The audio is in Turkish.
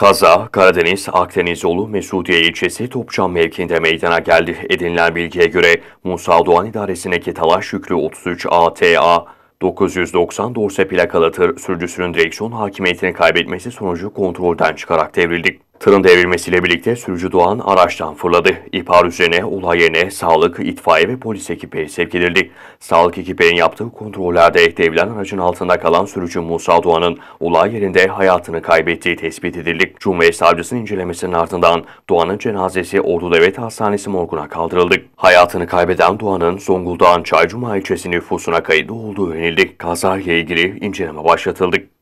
Kaza, Karadeniz, Akdeniz Mesudiye ilçesi Topçam mevkiinde meydana geldi. Edinilen bilgiye göre Musa Doğan idaresindeki talaş yüklü 33 ATA 990 Dorse plakalı tır sürücüsünün direksiyon hakimiyetini kaybetmesi sonucu kontrolden çıkarak devrildi. Tırın devrilmesiyle birlikte sürücü Doğan araçtan fırladı. İhbar üzerine olay yerine sağlık, itfaiye ve polis ekipleri sevk edildi. Sağlık ekiplerinin yaptığı kontrollerde devrilen aracın altında kalan sürücü Musa Doğan'ın olay yerinde hayatını kaybettiği tespit edildi. Cumhuriyet Savcısının incelemesinin ardından Doğan'ın cenazesi Ordu Devlet Hastanesi morguna kaldırıldı. Hayatını kaybeden Doğan'ın Zonguldak'ın Çaycuma ilçesi nüfusuna kayıtlı olduğu öğrenildi. Kazayla ilgili inceleme başlatıldı.